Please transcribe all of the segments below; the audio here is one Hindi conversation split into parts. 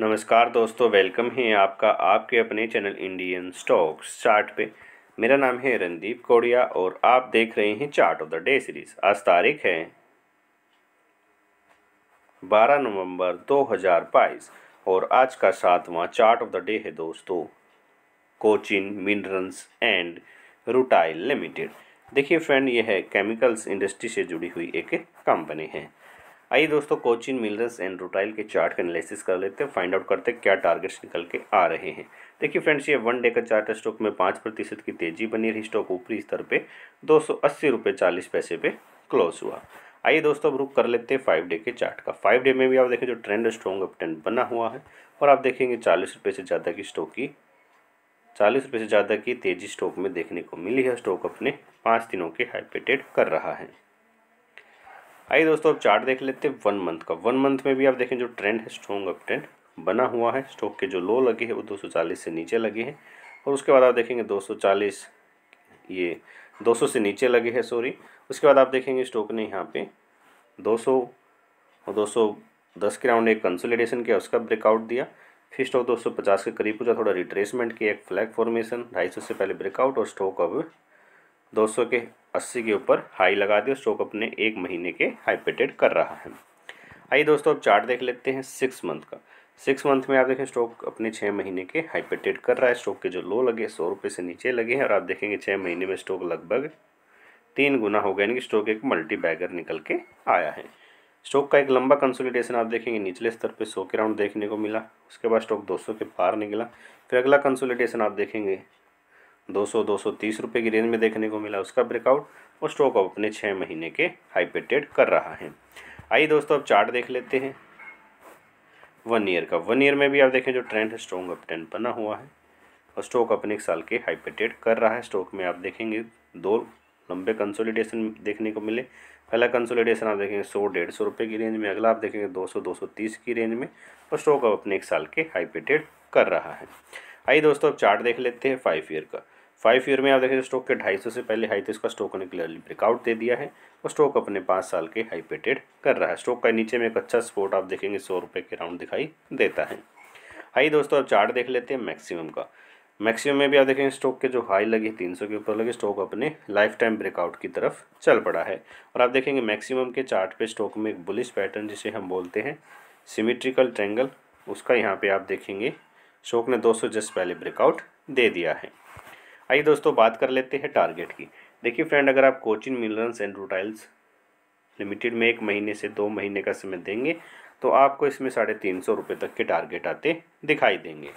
नमस्कार दोस्तों वेलकम है आपका आपके अपने चैनल इंडियन स्टॉक्स चार्ट पे मेरा नाम है रणदीप कोडिया और आप देख रहे हैं chart of the day series आज तारीख है 12 नवंबर 2022 और आज का सातवां चार्ट ऑफ द डे है दोस्तों Cochin minerals and rutile limited देखिए फ्रेंड यह है केमिकल्स इंडस्ट्री से जुड़ी हुई एक कंपनी है आइए दोस्तों कोचिन मिनरल्स एंड रूटाइल के चार्ट का एनालिसिस कर लेते हैं फाइंड आउट करते हैं क्या टारगेट्स निकल के आ रहे हैं देखिए फ्रेंड्स ये वन डे का चार्ट स्टॉक में पाँच प्रतिशत की तेजी बनी रही स्टॉक ऊपरी स्तर पे दो सौ अस्सी रुपये चालीस पैसे पे क्लोज हुआ आइए दोस्तों अब रुक कर लेते हैं फाइव डे के चार्ट का फाइव डे में भी आप देखें जो ट्रेंड स्ट्रॉन्ग अप ट्रेंड बना हुआ है और आप देखेंगे चालीस रुपये से ज़्यादा की स्टॉक की चालीस रुपये से ज़्यादा की तेज़ी स्टॉक में देखने को मिली है स्टॉक अपने पाँच दिनों के हाई कर रहा है आइए दोस्तों अब चार्ट देख लेते हैं वन मंथ का वन मंथ में भी आप देखें जो ट्रेंड है स्ट्रॉन्ग अप ट्रेंड बना हुआ है स्टॉक के जो लो लगे हैं वो दो से नीचे लगे हैं और उसके बाद आप देखेंगे दो ये 200 से नीचे लगे हैं सॉरी उसके बाद आप देखेंगे स्टॉक ने यहाँ पे 200 और 210 के राउंड एक कंसोलिडेशन किया उसका ब्रेकआउट दिया फिर स्टॉक 250 के करीब पूछा थोड़ा रिट्रेसमेंट किया एक फ्लैग फॉर्मेशन ढाई से पहले ब्रेकआउट और स्टॉक अब 200 के 80 के ऊपर हाई लगा दिया स्टॉक अपने एक महीने के हाई पेटेड कर रहा है आइए दोस्तों अब चार्ट देख लेते हैं सिक्स मंथ का सिक्स मंथ में आप देखें स्टॉक अपने छः महीने के हाइपेटेड कर रहा है स्टॉक के जो लो लगे सौ रुपये से नीचे लगे हैं और आप देखेंगे छः महीने में स्टॉक लगभग तीन गुना हो गया यानी कि स्टॉक एक मल्टी बैगर निकल के आया है स्टॉक का एक लंबा कंसोलिडेशन आप देखेंगे निचले स्तर पे सौ के राउंड देखने को मिला उसके बाद स्टॉक 200 के पार निकला फिर अगला कंसोलिडेशन आप देखेंगे 200 230 रुपए की रेंज में देखने को मिला उसका ब्रेकआउट और स्टॉक अब अपने छः महीने के हाई ट्रेड कर रहा है आइए दोस्तों अब चार्ट देख लेते हैं वन ईयर का वन ईयर में भी आप देखें जो ट्रेंड है स्ट्रॉन्ग अप ट्रेंड बना हुआ है और स्टॉक अपने एक साल के हाई कर रहा है स्टॉक में आप देखेंगे दो लंबे कंसोलिडेशन देखने को मिले पहला कंसोलिडेशन आप देखेंगे सौ डेढ़ सौ रुपये की रेंज में अगला आप देखेंगे दो सौ दो सौ तीस की रेंज में और स्टॉक अब अपने एक साल के हाई कर रहा है आइए दोस्तों अब चार्ट देख लेते हैं फाइव ईयर का फाइव ईयर में आप देखेंगे स्टॉक के ढाई सौ से पहले हाई तो इसका स्टॉक ने क्लियरली ब्रेकआउट दे दिया है और स्टॉक अपने पाँच साल के हाई कर रहा है स्टॉक का नीचे में एक अच्छा सपोर्ट आप देखेंगे सौ रुपये के राउंड दिखाई देता है हाई दोस्तों अब चार्ट देख लेते हैं मैक्सिमम का मैक्सिमम में भी आप देखेंगे स्टॉक के जो हाई लगे तीन सौ के ऊपर लगे स्टॉक अपने लाइफ टाइम ब्रेकआउट की तरफ चल पड़ा है और आप देखेंगे मैक्सिमम के चार्ट पे स्टॉक में एक बुलिश पैटर्न जिसे हम बोलते हैं सिमेट्रिकल ट्रेंगल उसका यहाँ पे आप देखेंगे स्टॉक ने 200 जस्ट पहले ब्रेकआउट दे दिया है आइए दोस्तों बात कर लेते हैं टारगेट की देखिए फ्रेंड अगर आप Cochin minerals and rutiles limited में एक महीने से दो महीने का समय देंगे तो आपको इसमें साढ़े तीन सौ रुपये तक के टारगेट आते दिखाई देंगे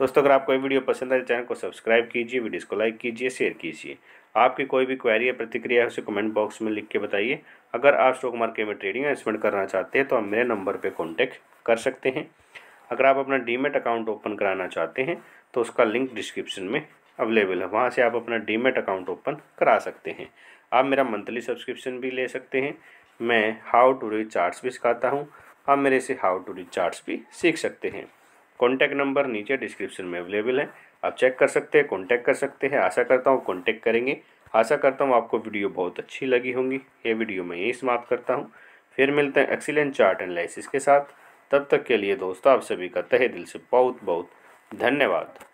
दोस्तों अगर आपको ये वीडियो पसंद आए चैनल को सब्सक्राइब कीजिए वीडियोस को लाइक कीजिए शेयर कीजिए आपकी कोई भी क्वेरी या प्रतिक्रिया है उसे कमेंट बॉक्स में लिख के बताइए अगर आप स्टॉक मार्केट में ट्रेडिंग इन्वेस्टमेंट करना चाहते हैं तो आप मेरे नंबर पर कॉन्टैक्ट कर सकते हैं अगर आप अपना डीमेट अकाउंट ओपन कराना चाहते हैं तो उसका लिंक डिस्क्रिप्शन में अवेलेबल है वहाँ से आप अपना डीमेट अकाउंट ओपन करा सकते हैं आप मेरा मंथली सब्सक्रिप्शन भी ले सकते हैं मैं हाउ टू रीड चार्ट्स भी सिखाता हूँ आप मेरे से हाउ टू रीड चार्ट्स भी सीख सकते हैं कॉन्टैक्ट नंबर नीचे डिस्क्रिप्शन में अवेलेबल है आप चेक कर सकते हैं कॉन्टैक्ट कर सकते हैं आशा करता हूँ कॉन्टैक्ट करेंगे आशा करता हूँ आपको वीडियो बहुत अच्छी लगी होंगी ये वीडियो मैं यही समाप्त करता हूँ फिर मिलते हैं एक्सीलेंट चार्ट एनालिसिस के साथ तब तक के लिए दोस्तों आप सभी का तहे दिल से बहुत बहुत धन्यवाद